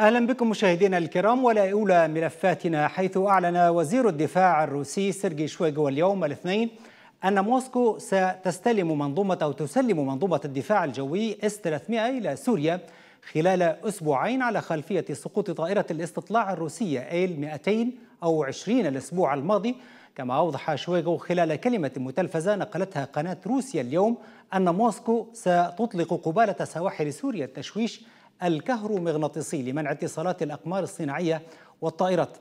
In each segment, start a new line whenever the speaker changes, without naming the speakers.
أهلا بكم مشاهدينا الكرام ولا أولى ملفاتنا حيث أعلن وزير الدفاع الروسي سيرجي شويغو اليوم الاثنين أن موسكو ستستلم منظومة أو تسلم منظومة الدفاع الجوي اس 300 إلى سوريا خلال أسبوعين على خلفية سقوط طائرة الاستطلاع الروسية إيل 200 أو 20 الأسبوع الماضي كما أوضح شويغو خلال كلمة متلفزة نقلتها قناة روسيا اليوم أن موسكو ستطلق قبالة سواحل سوريا التشويش الكهرومغناطيسي لمنع اتصالات الأقمار الصناعية والطائرات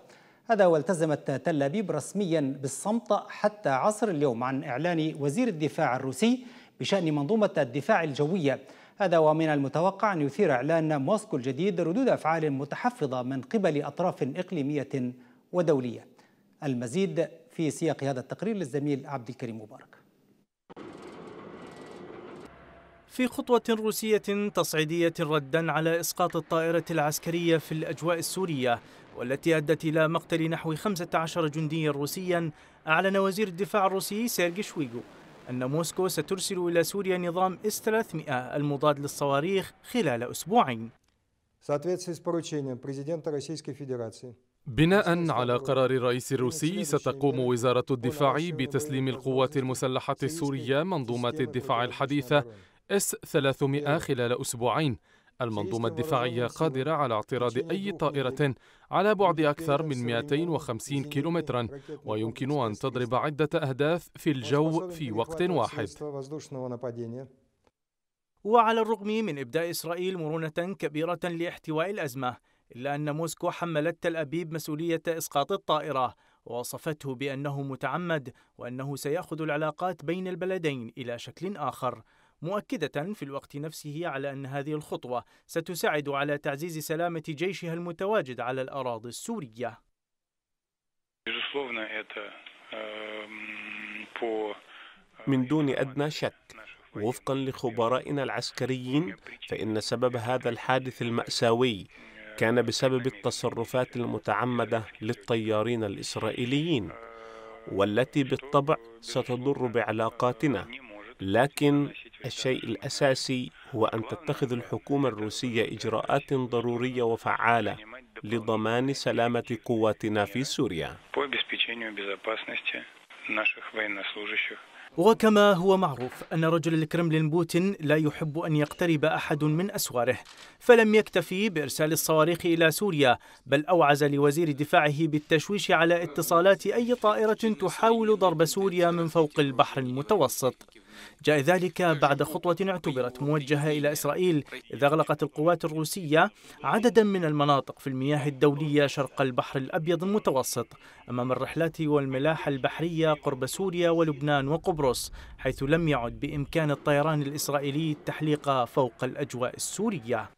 هذا والتزمت تل أبيب رسميا بالصمت حتى عصر اليوم عن إعلان وزير الدفاع الروسي بشأن منظومة الدفاع الجوية هذا ومن المتوقع أن يثير إعلان موسكو الجديد ردود أفعال متحفظة من قبل أطراف إقليمية ودولية المزيد في سياق هذا التقرير للزميل عبد الكريم مبارك في
خطوة روسية تصعيدية ردا على إسقاط الطائرة العسكرية في الأجواء السورية والتي أدت إلى مقتل نحو 15 جنديا روسيا أعلن وزير الدفاع الروسي سيرجي شويغو أن موسكو سترسل إلى سوريا نظام إس 300 المضاد للصواريخ خلال أسبوعين بناء على قرار الرئيس الروسي ستقوم وزارة الدفاع بتسليم القوات المسلحة السورية منظومات الدفاع الحديثة اس 300 إيه. خلال أسبوعين المنظومة الدفاعية قادرة على اعتراض أي طائرة على بعد أكثر من 250 كيلومترا ويمكن أن تضرب عدة أهداف في الجو في وقت واحد وعلى الرغم من إبداء إسرائيل مرونة كبيرة لاحتواء الأزمة إلا أن موسكو حملت تل أبيب مسؤولية إسقاط الطائرة ووصفته بأنه متعمد وأنه سيأخذ العلاقات بين البلدين إلى شكل آخر مؤكدة في الوقت نفسه على أن هذه الخطوة ستساعد على تعزيز سلامة جيشها المتواجد على الأراضي السورية
э,
من دون أدنى شك وفقا لخبرائنا العسكريين فإن سبب هذا الحادث المأساوي э, كان بسبب التصرفات المتعمدة للطيارين الإسرائيليين э, والتي بالطبع ستضر بعلاقاتنا لكن الشيء الأساسي هو أن تتخذ الحكومة الروسية إجراءات ضرورية وفعالة لضمان سلامة قواتنا في سوريا.
وكما هو معروف أن رجل الكرملين بوتين لا يحب أن يقترب أحد من أسواره فلم يكتفي بإرسال الصواريخ إلى سوريا بل أوعز لوزير دفاعه بالتشويش على اتصالات أي طائرة تحاول ضرب سوريا من فوق البحر المتوسط جاء ذلك بعد خطوة اعتبرت موجهة إلى إسرائيل إذ أغلقت القوات الروسية عددا من المناطق في المياه الدولية شرق البحر الأبيض المتوسط أمام الرحلات والملاحة البحرية قرب سوريا ولبنان وقبرص حيث لم يعد بإمكان الطيران الإسرائيلي التحليق فوق الأجواء السورية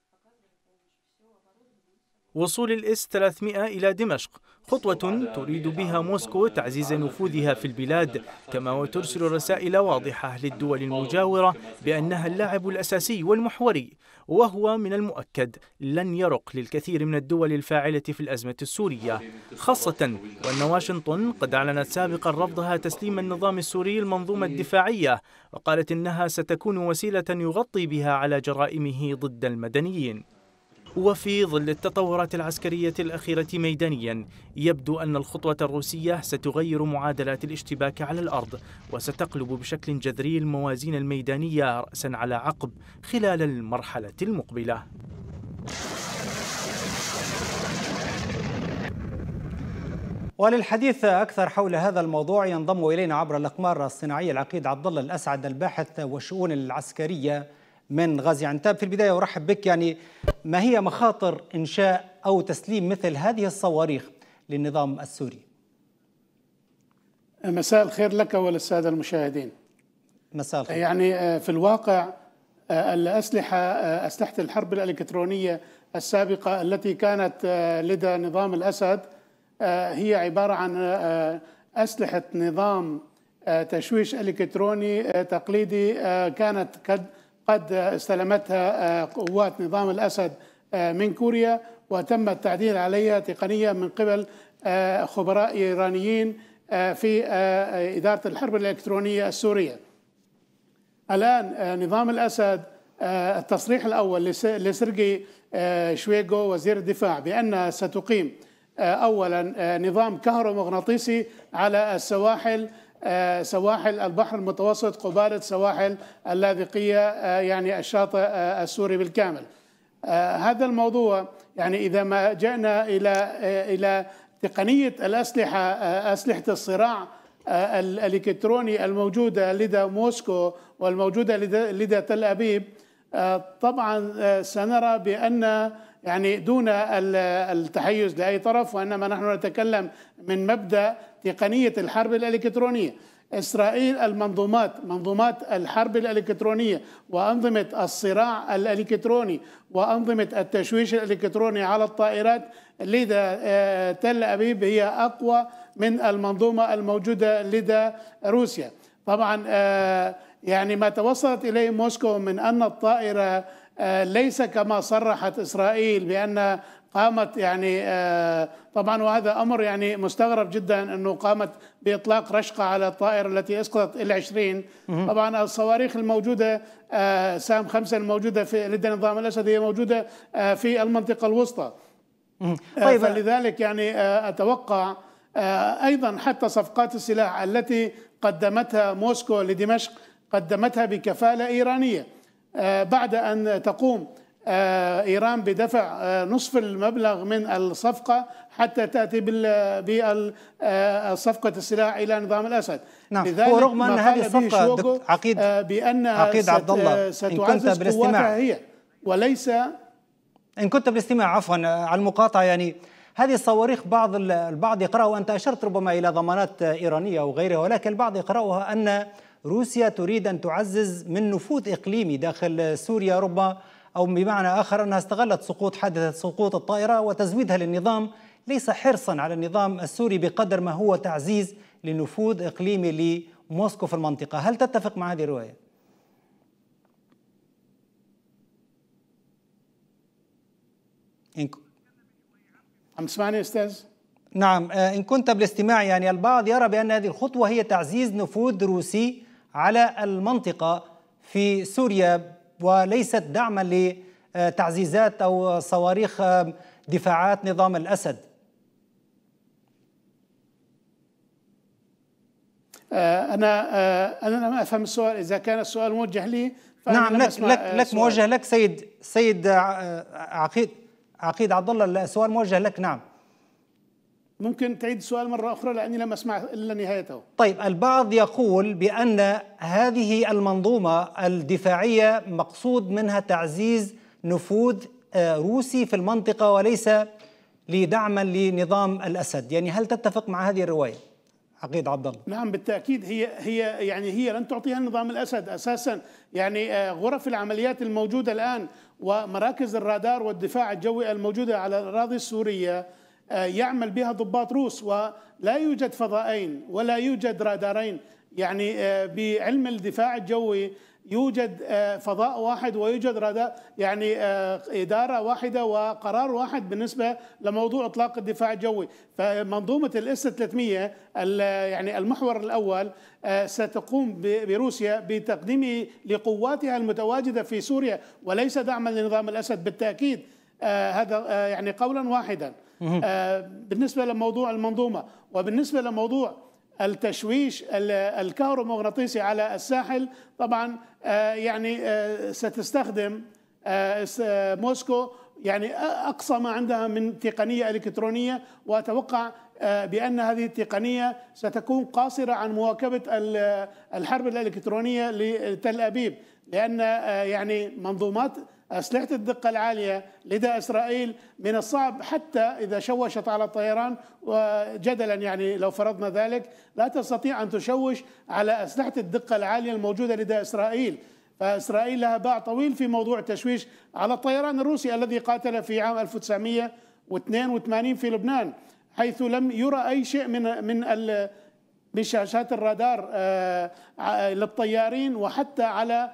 وصول الاس 300 إلى دمشق خطوة تريد بها موسكو تعزيز نفوذها في البلاد كما وترسل رسائل واضحة للدول المجاورة بأنها اللاعب الأساسي والمحوري وهو من المؤكد لن يرق للكثير من الدول الفاعلة في الأزمة السورية خاصة وأن واشنطن قد أعلنت سابقا رفضها تسليم النظام السوري المنظومة الدفاعية وقالت إنها ستكون وسيلة يغطي بها على جرائمه ضد المدنيين وفي ظل التطورات العسكرية الأخيرة ميدانيا يبدو أن الخطوة الروسية ستغير معادلات الاشتباك على الأرض وستقلب بشكل جذري الموازين الميدانية رأسا على عقب
خلال المرحلة المقبلة وللحديث أكثر حول هذا الموضوع ينضم إلينا عبر الأقمار الصناعية العقيد عبد الله الأسعد الباحث والشؤون العسكرية من غازي عنتاب في البداية أرحب بك يعني ما هي مخاطر إنشاء أو تسليم مثل هذه الصواريخ للنظام السوري
مساء الخير لك وللسادة المشاهدين مساء الخير يعني آه، في الواقع آه، الأسلحة آه، أسلحة الحرب الإلكترونية السابقة التي كانت لدى نظام الأسد هي عبارة عن أسلحة نظام تشويش إلكتروني تقليدي كانت قد قد استلمتها آه، قوات نظام الأسد آه، من كوريا وتم التعديل عليها تقنيا من قبل آه، خبراء إيرانيين في إدارة الحرب الإلكترونية السورية الآن نظام الأسد التصريح الأول لسيرجي شويغو وزير الدفاع بأنها ستقيم أولا نظام كهرومغناطيسي على السواحل آه، سواحل البحر المتوسط قبالة سواحل اللاذقية آه، يعني الشاطئ آه، السوري بالكامل هذا الموضوع يعني إذا ما جئنا إلى إلى تقنية الأسلحة أسلحة الصراع الإلكتروني الموجودة لدى موسكو والموجودة لدى تل أبيب طبعا سنرى بأن يعني دون التحيز لأي طرف وإنما نحن نتكلم من مبدأ تقنية الحرب الإلكترونية إسرائيل المنظومات منظومات الحرب الإلكترونية وأنظمة الصراع الإلكتروني وأنظمة التشويش الإلكتروني على الطائرات لدى آه، تل أبيب هي أقوى من المنظومة الموجودة لدى روسيا طبعا آه، يعني ما توصلت إليه موسكو من أن الطائرة آه، ليس كما صرحت إسرائيل بأن قامت يعني طبعا وهذا أمر يعني مستغرب جدا أنه قامت بإطلاق رشقة على الطائرة التي أسقطت ال 20 طبعا الصواريخ الموجودة آه، سام خمسة الموجودة في لدى نظام الأسد هي موجودة آه، في المنطقة الوسطى آه، طيب فلذلك يعني أتوقع أيضا حتى صفقات السلاح التي قدمتها موسكو لدمشق قدمتها بكفالة إيرانية بعد أن تقوم آه، ايران بدفع آه، نصف المبلغ من الصفقه حتى تاتي بصفقه آه، السلاح الى نظام الاسد نعم لذلك ورغم ان هذه الصفقه عقيد بان عقيد عبد الله ستعزز إن كنت بالاستماع هي
وليس ان كنت بالاستماع عفوا على المقاطعه يعني هذه الصواريخ بعض البعض يقرأها وأنت أشرت ربما إلى ضمانات إيرانية أو غيرها ولكن البعض يقرأها أن روسيا تريد أن تعزز من نفوذ إقليمي داخل سوريا ربما أو بمعنى آخر أنها استغلت سقوط حادثة سقوط الطائرة وتزويدها للنظام ليس حرصا على النظام السوري بقدر ما هو تعزيز لنفوذ إقليمي لموسكو في المنطقة هل تتفق مع هذه الرواية؟ عم تسمعني أستاذ؟ نعم آه، إن كنت بالاستماع يعني البعض يرى بأن هذه الخطوة هي تعزيز نفوذ روسي على المنطقة في سوريا وليست دعما لتعزيزات أو صواريخ آه، دفاعات نظام الأسد
آه، أنا آه، أنا لم أفهم السؤال إذا كان السؤال موجه لي نعم لك لك, لك موجه
لك سيد سيد عقيد عقيد عبد الله السؤال موجه لك نعم ممكن تعيد السؤال مرة أخرى لأني لم أسمع إلا نهايته طيب البعض يقول بأن هذه المنظومة الدفاعية مقصود منها تعزيز نفوذ آه، روسي في المنطقة وليس لدعما
لنظام الأسد يعني هل تتفق مع هذه الرواية؟ عقيد عبد الله نعم بالتاكيد هي هي يعني هي لن تعطيها نظام الاسد اساسا يعني آه، غرف العمليات الموجوده الان ومراكز الرادار والدفاع الجوي الموجوده على الاراضي السوريه آه، يعمل بها ضباط روس ولا يوجد فضائين ولا يوجد رادارين يعني آه، بعلم الدفاع الجوي يوجد آه، فضاء واحد ويوجد رادار يعني إدارة واحدة وقرار واحد بالنسبة لموضوع إطلاق الدفاع الجوي فمنظومة الاس 300 يعني المحور الأول ستقوم بروسيا بتقديمه لقواتها المتواجدة في سوريا وليس دعما لنظام الأسد بالتأكيد هذا يعني قولا واحدا آه، بالنسبة لموضوع المنظومة وبالنسبة لموضوع التشويش الكهرومغناطيسي على الساحل طبعا آه، يعني آه، ستستخدم موسكو يعني أقصى ما عندها من تقنية إلكترونية وأتوقع بأن هذه التقنية ستكون قاصرة عن مواكبة الحرب الإلكترونية لتل أبيب لأن يعني منظومات أسلحة الدقة العالية لدى إسرائيل من الصعب حتى إذا شوشت على الطيران وجدلا يعني لو فرضنا ذلك لا تستطيع أن تشوش على أسلحة الدقة العالية الموجودة لدى إسرائيل فإسرائيل لها باع طويل في موضوع التشويش على الطيران الروسي الذي قاتل في عام 1982 في لبنان حيث لم يرى أي شيء من من من شاشات الرادار آه، للطيارين وحتى على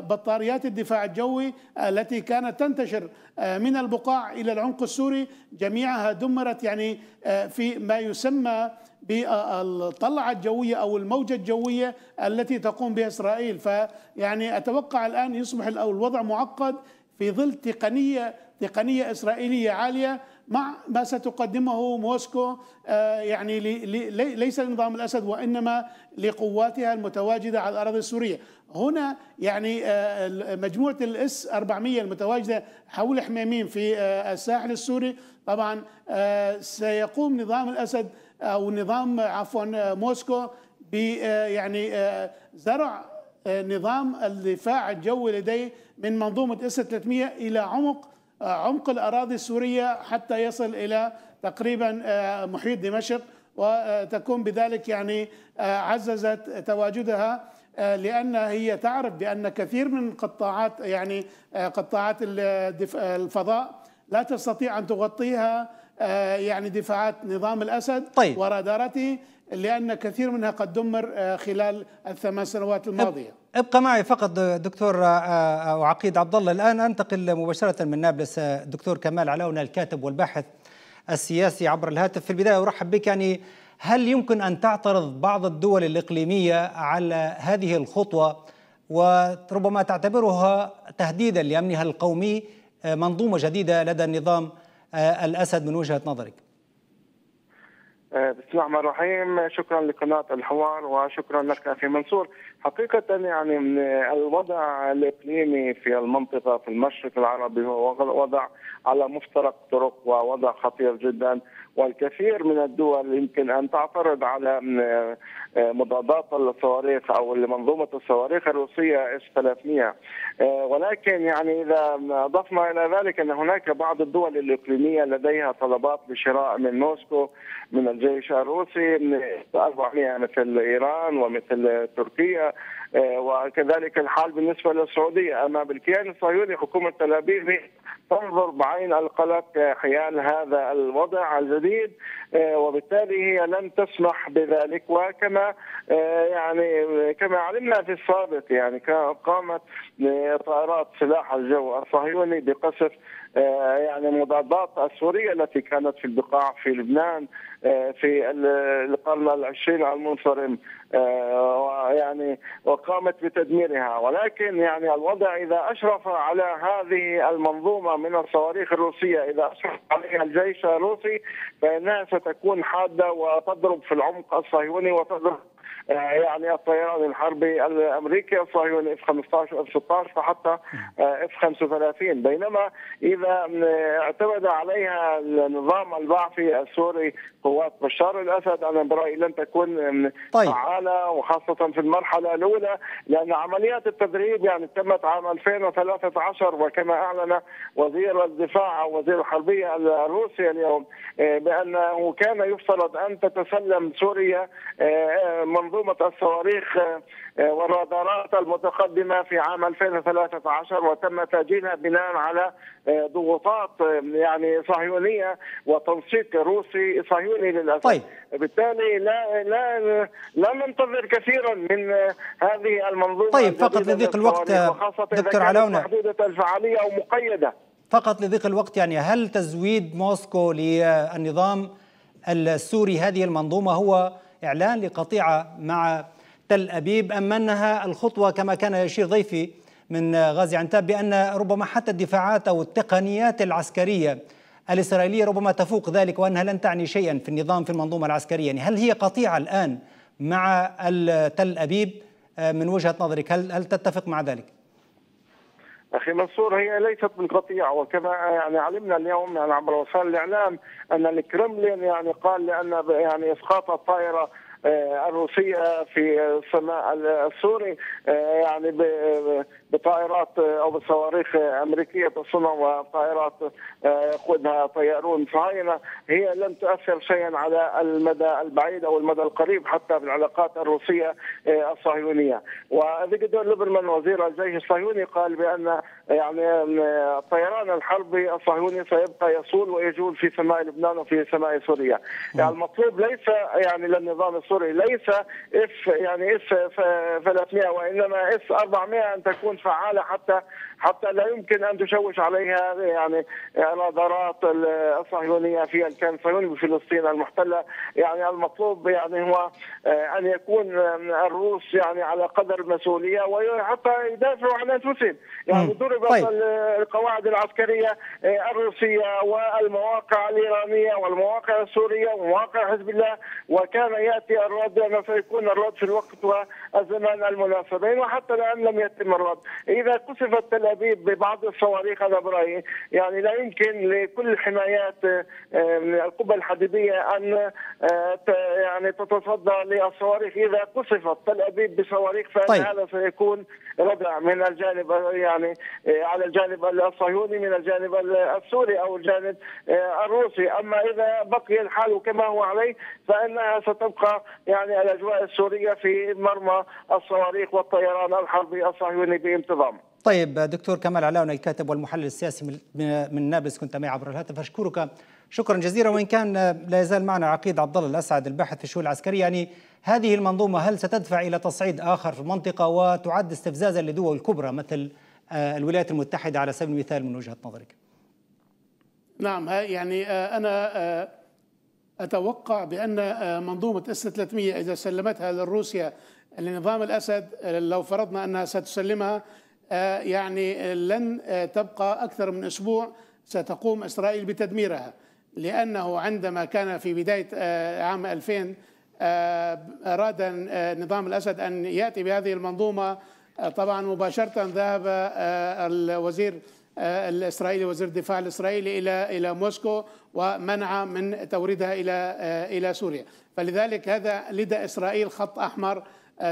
بطاريات الدفاع الجوي التي كانت تنتشر آه، من البقاع الى العمق السوري جميعها دمرت يعني آه، في ما يسمى بالطلعه الجويه او الموجه الجويه التي تقوم بها اسرائيل فيعني اتوقع الان يصبح الوضع معقد في ظل تقنيه تقنيه اسرائيليه عاليه مع ما ستقدمه موسكو آه، يعني ليس لنظام الأسد وإنما لقواتها المتواجدة على الأراضي السورية هنا يعني آه، مجموعة الاس 400 المتواجدة حول حميمين في آه، الساحل السوري طبعا سيقوم نظام الأسد أو نظام عفوا موسكو ب يعني زرع نظام الدفاع الجوي لديه من منظومة اس 300 إلى عمق آه، عمق الأراضي السورية حتى يصل إلى تقريبا آه، محيط دمشق وتكون بذلك يعني آه، عززت تواجدها لأن هي تعرف بأن كثير من قطاعات يعني قطاعات الفضاء لا تستطيع أن تغطيها يعني دفاعات نظام الأسد طيب. وراداراته لأن كثير منها قد دمر خلال الثمان سنوات الماضية
ابقى معي فقط دكتور وعقيد آه، آه، عبد الله الان انتقل مباشره من نابلس آه، دكتور كمال علاونا الكاتب والباحث السياسي عبر الهاتف في البدايه ارحب بك يعني هل يمكن ان تعترض بعض الدول الاقليميه على هذه الخطوه وربما تعتبرها تهديدا لامنها القومي منظومه جديده لدى النظام الاسد من وجهه نظرك؟
آه، بسم الله الرحمن الرحيم شكرا لقناة الحوار وشكرا لك أخي منصور حقيقة يعني من الوضع الإقليمي في المنطقة في المشرق العربي هو وضع على مفترق طرق ووضع خطير جدا والكثير من الدول يمكن ان تعترض على آه، آه، مضادات الصواريخ او منظومه الصواريخ الروسيه اس 300 آه، ولكن يعني اذا اضفنا الى ذلك ان هناك بعض الدول الاقليميه لديها طلبات بشراء من موسكو من الجيش الروسي من 400 مثل ايران ومثل تركيا وكذلك الحال بالنسبه للسعوديه اما بالكيان الصهيوني حكومه تل ابيب تنظر بعين القلق حيال هذا الوضع الجديد المزيد آه، وبالتالي هي لن تسمح بذلك وكما آه، يعني كما علمنا في السابق يعني قامت آه، طائرات سلاح الجو الصهيوني بقصف آه، يعني المضادات السورية التي كانت في البقاع في لبنان آه، في القرن العشرين المنصرم يعني وقامت بتدميرها ولكن يعني الوضع إذا أشرف على هذه المنظومة من الصواريخ الروسية إذا أشرف عليها الجيش الروسي فإنها ستكون حادة وتضرب في العمق الصهيوني وتضرب آه، يعني الطيران الحربي الامريكي الصهيوني اف 15 واف 16 وحتى اف 35 آه، بينما اذا آه، اعتمد عليها النظام البعثي السوري قوات بشار الاسد انا برايي لن تكون طيب. فعاله وخاصه في المرحله الاولى لان عمليات التدريب يعني تمت عام 2013 وكما اعلن وزير الدفاع او وزير الحربيه الروسي اليوم بانه كان يفترض ان تتسلم سوريا منظومة الصواريخ آه، والرادارات المتقدمة في عام 2013 وتم تأجيلها بناء على آه، ضغوطات آه، يعني صهيونية وتنسيق روسي صهيوني للأسف طيب. بالتالي لا لا لا ننتظر كثيرا من هذه المنظومة طيب فقط لضيق الوقت دكتور علاونة محدودة الفعالية أو مقيدة
فقط لضيق الوقت يعني هل تزويد موسكو للنظام السوري هذه المنظومة هو إعلان لقطيعة مع تل أبيب أم أنها الخطوة كما كان يشير ضيفي من غازي عنتاب بأن ربما حتى الدفاعات أو التقنيات العسكرية الإسرائيلية ربما تفوق ذلك وأنها لن تعني شيئا في النظام في المنظومة العسكرية يعني هل هي قطيعة الآن مع تل أبيب آه، من وجهة نظرك هل, هل تتفق مع ذلك؟
اخي منصور هي ليست قطيع وكما يعني علمنا اليوم يعني عبر وسائل الاعلام ان الكرملين يعني قال لان يعني اسقاط الطائره آه، الروسيه في السماء السوري آه، يعني آه، بطائرات او بصواريخ امريكيه تصنع وطائرات يقودها طيارون صهاينه هي لم تؤثر شيئا على المدى البعيد او المدى القريب حتى في العلاقات الروسيه الصهيونيه وفيكتور ليبرمان وزير الجيش الصهيوني قال بان يعني الطيران الحربي الصهيوني سيبقى يصول ويجول في سماء لبنان وفي سماء سوريا نعم. يعني المطلوب ليس يعني للنظام السوري ليس اف يعني اف 300 وانما اف 400 ان تكون فعاله حتى حتى لا يمكن ان تشوش عليها يعني نظرات الصهيونيه في الكيان الصهيوني بفلسطين المحتله يعني المطلوب يعني هو آه، ان يكون آه، الروس يعني على قدر المسؤوليه وحتى يدافعوا عن انفسهم يعني نعم. دور وربط طيب. القواعد العسكريه آه، الروسيه والمواقع الايرانيه والمواقع السوريه ومواقع حزب الله وكان ياتي الرد لما سيكون الرد في الوقت والزمان المناسبين وحتى الان لم يتم الرد اذا قصفت تل ابيب ببعض الصواريخ انا برايي يعني لا يمكن لكل حمايات آه، القبه الحديديه ان آه، يعني تتصدى للصواريخ اذا قصفت تل ابيب بصواريخ فهذا طيب. سيكون ردع من الجانب يعني آه، على الجانب الصهيوني من الجانب السوري او الجانب آه، الروسي، اما اذا بقي الحال كما هو عليه فانها ستبقى يعني الاجواء السوريه في مرمى الصواريخ والطيران الحربي الصهيوني بانتظام.
طيب دكتور كمال علاون الكاتب والمحلل السياسي من نابلس كنت معي عبر الهاتف اشكرك شكرا جزيلا وان كان آه، لا يزال معنا عقيد عبد الله الاسعد الباحث في الشؤون العسكريه يعني هذه المنظومه هل ستدفع الى تصعيد اخر في المنطقه وتعد استفزازا لدول كبرى مثل آه، الولايات المتحدة على سبيل المثال من وجهة نظرك
نعم يعني آه، أنا آه، أتوقع بأن منظومة اس 300 إذا سلمتها لروسيا لنظام الأسد لو فرضنا أنها ستسلمها يعني لن تبقى أكثر من أسبوع ستقوم إسرائيل بتدميرها لأنه عندما كان في بداية عام 2000 أراد نظام الأسد أن يأتي بهذه المنظومة آه، طبعا مباشرة ذهب آه، الوزير آه، الاسرائيلي وزير الدفاع الاسرائيلي الى الى موسكو ومنع من توريدها الى الى سوريا فلذلك هذا لدى اسرائيل خط احمر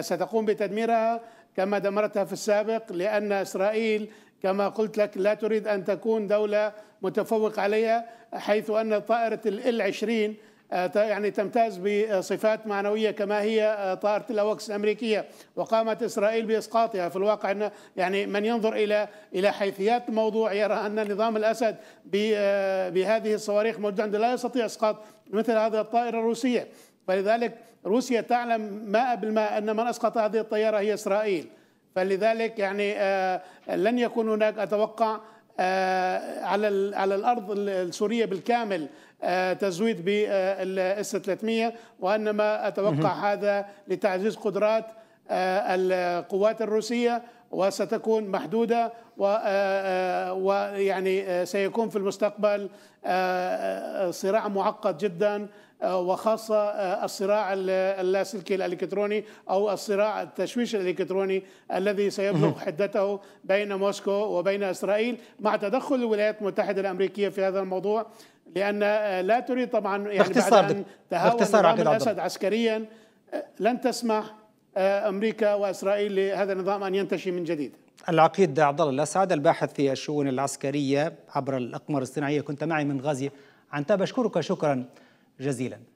ستقوم بتدميرها كما دمرتها في السابق لان اسرائيل كما قلت لك لا تريد ان تكون دوله متفوق عليها حيث ان طائره ال 20 آه، يعني تمتاز بصفات معنوية كما هي آه، طائرة الأوكس الأمريكية وقامت إسرائيل بإسقاطها في الواقع أن يعني من ينظر إلى إلى حيثيات الموضوع يرى أن نظام الأسد آه، بهذه الصواريخ موجودة عنده لا يستطيع إسقاط مثل هذه الطائرة الروسية فلذلك روسيا تعلم ماء بالماء أن من أسقط هذه الطيارة هي إسرائيل فلذلك يعني لن يكون هناك أتوقع على على الارض السوريه بالكامل تزويد بالاس 300 وانما اتوقع هذا لتعزيز قدرات آه، القوات الروسيه وستكون محدودة ويعني آه، آه، سيكون في المستقبل صراع معقد جدا وخاصة الصراع اللاسلكي الإلكتروني أو الصراع التشويش الإلكتروني الذي سيبلغ حدته بين موسكو وبين إسرائيل مع تدخل الولايات المتحدة الأمريكية في هذا الموضوع لان آه، لا تريد طبعا يعني باختصار بعد ان تهاون نظام الاسد عسكريا آه، لن تسمح آه، امريكا واسرائيل لهذا النظام ان ينتشي من جديد
العقيد عبد الله الاسعد الباحث في الشؤون العسكريه عبر الاقمار الصناعيه كنت معي من غازي عنتاب اشكرك شكرا جزيلا